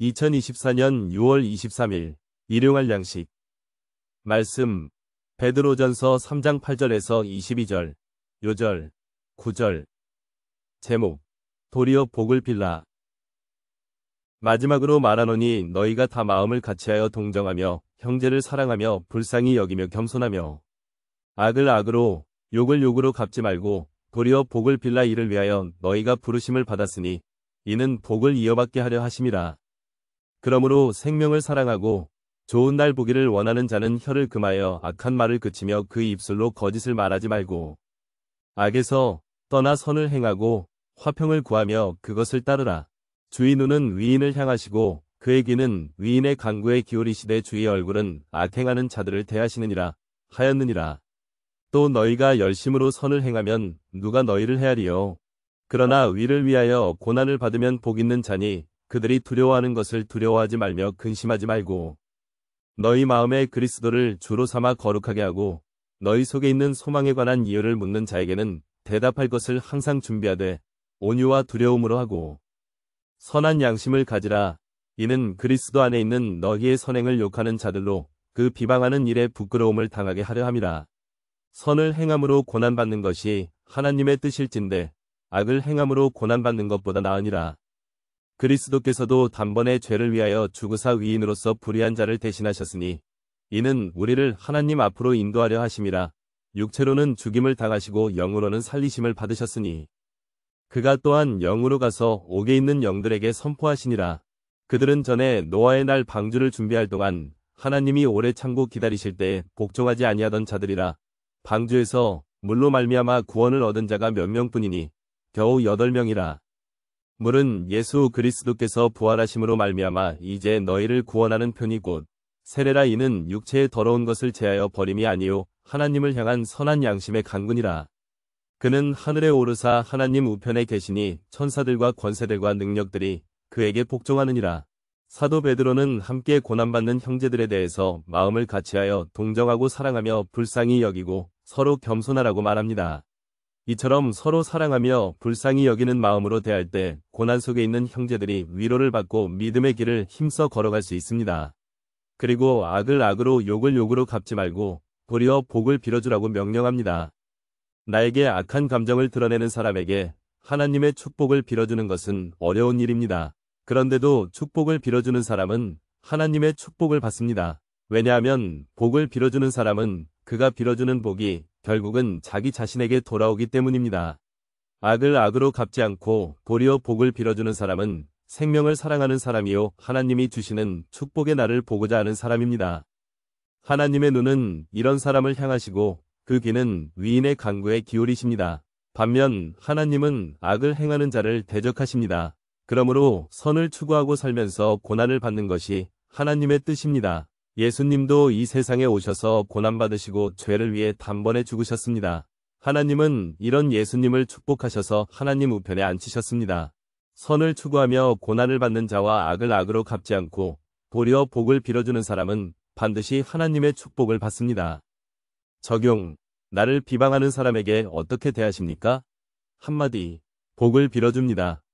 2024년 6월 23일 일용할 양식 말씀 베드로전서 3장 8절에서 22절 요절 9절 제목 도리어 복을 빌라 마지막으로 말하노니 너희가 다 마음을 같이하여 동정하며 형제를 사랑하며 불쌍히 여기며 겸손하며 악을 악으로 욕을 욕으로 갚지 말고 도리어 복을 빌라 이를 위하여 너희가 부르심을 받았으니 이는 복을 이어받게 하려 하심이라. 그러므로 생명을 사랑하고 좋은 날 보기를 원하는 자는 혀를 금하여 악한 말을 그치며 그 입술로 거짓을 말하지 말고 악에서 떠나 선을 행하고 화평을 구하며 그것을 따르라. 주의 눈은 위인을 향하시고 그의 귀는 위인의 강구에 기울이시되 주의 얼굴은 악행하는 자들을 대하시느니라 하였느니라. 또 너희가 열심으로 선을 행하면 누가 너희를 헤아리요. 그러나 위를 위하여 고난을 받으면 복 있는 자니 그들이 두려워하는 것을 두려워하지 말며 근심하지 말고 너희 마음에 그리스도를 주로 삼아 거룩하게 하고 너희 속에 있는 소망에 관한 이유를 묻는 자에게는 대답할 것을 항상 준비하되 온유와 두려움으로 하고 선한 양심을 가지라 이는 그리스도 안에 있는 너희의 선행을 욕하는 자들로 그 비방하는 일에 부끄러움을 당하게 하려 함이라 선을 행함으로 고난받는 것이 하나님의 뜻일진데 악을 행함으로 고난받는 것보다 나으니라 그리스도께서도 단번에 죄를 위하여 죽으사 위인으로서 불의한 자를 대신하셨으니 이는 우리를 하나님 앞으로 인도하려 하심이라 육체로는 죽임을 당하시고 영으로는 살리심을 받으셨으니 그가 또한 영으로 가서 옥에 있는 영들에게 선포하시니라 그들은 전에 노아의 날 방주를 준비할 동안 하나님이 오래 참고 기다리실 때 복종하지 아니하던 자들이라 방주에서 물로 말미암아 구원을 얻은 자가 몇 명뿐이니 겨우 여덟 명이라 물은 예수 그리스도께서 부활하심으로 말미암아 이제 너희를 구원하는 편이 곧 세례라 이는 육체의 더러운 것을 제하여 버림이 아니요 하나님을 향한 선한 양심의 강군이라. 그는 하늘에 오르사 하나님 우편에 계시니 천사들과 권세들과 능력들이 그에게 복종하느니라. 사도 베드로는 함께 고난받는 형제들에 대해서 마음을 같이하여 동정하고 사랑하며 불쌍히 여기고 서로 겸손하라고 말합니다. 이처럼 서로 사랑하며 불쌍히 여기는 마음으로 대할 때 고난 속에 있는 형제들이 위로를 받고 믿음의 길을 힘써 걸어갈 수 있습니다. 그리고 악을 악으로 욕을 욕으로 갚지 말고 도리어 복을 빌어주라고 명령합니다. 나에게 악한 감정을 드러내는 사람에게 하나님의 축복을 빌어주는 것은 어려운 일입니다. 그런데도 축복을 빌어주는 사람은 하나님의 축복을 받습니다. 왜냐하면 복을 빌어주는 사람은 그가 빌어주는 복이 결국은 자기 자신에게 돌아오기 때문입니다. 악을 악으로 갚지 않고 도리어 복을 빌어주는 사람은 생명을 사랑하는 사람이요 하나님이 주시는 축복의 날을 보고자 하는 사람입니다. 하나님의 눈은 이런 사람을 향하시고 그 귀는 위인의 강구에 기울이십니다. 반면 하나님은 악을 행하는 자를 대적하십니다. 그러므로 선을 추구하고 살면서 고난을 받는 것이 하나님의 뜻입니다. 예수님도 이 세상에 오셔서 고난받으시고 죄를 위해 단번에 죽으셨습니다. 하나님은 이런 예수님을 축복하셔서 하나님 우편에 앉히셨습니다. 선을 추구하며 고난을 받는 자와 악을 악으로 갚지 않고 도리어 복을 빌어주는 사람은 반드시 하나님의 축복을 받습니다. 적용. 나를 비방하는 사람에게 어떻게 대하십니까? 한마디. 복을 빌어줍니다.